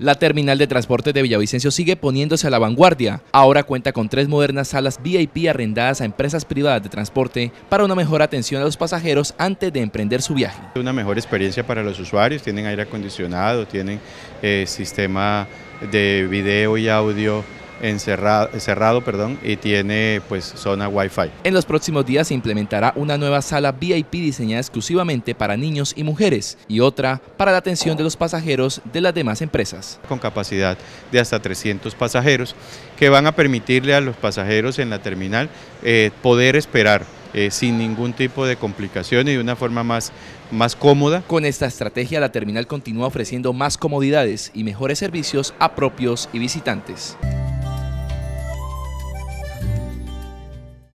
La terminal de transporte de Villavicencio sigue poniéndose a la vanguardia. Ahora cuenta con tres modernas salas VIP arrendadas a empresas privadas de transporte para una mejor atención a los pasajeros antes de emprender su viaje. Una mejor experiencia para los usuarios, tienen aire acondicionado, tienen eh, sistema de video y audio encerrado, cerrado perdón, y tiene pues zona Wi-Fi. En los próximos días se implementará una nueva sala VIP diseñada exclusivamente para niños y mujeres y otra para la atención de los pasajeros de las demás empresas. Con capacidad de hasta 300 pasajeros que van a permitirle a los pasajeros en la terminal eh, poder esperar eh, sin ningún tipo de complicación y de una forma más, más cómoda. Con esta estrategia, la terminal continúa ofreciendo más comodidades y mejores servicios a propios y visitantes.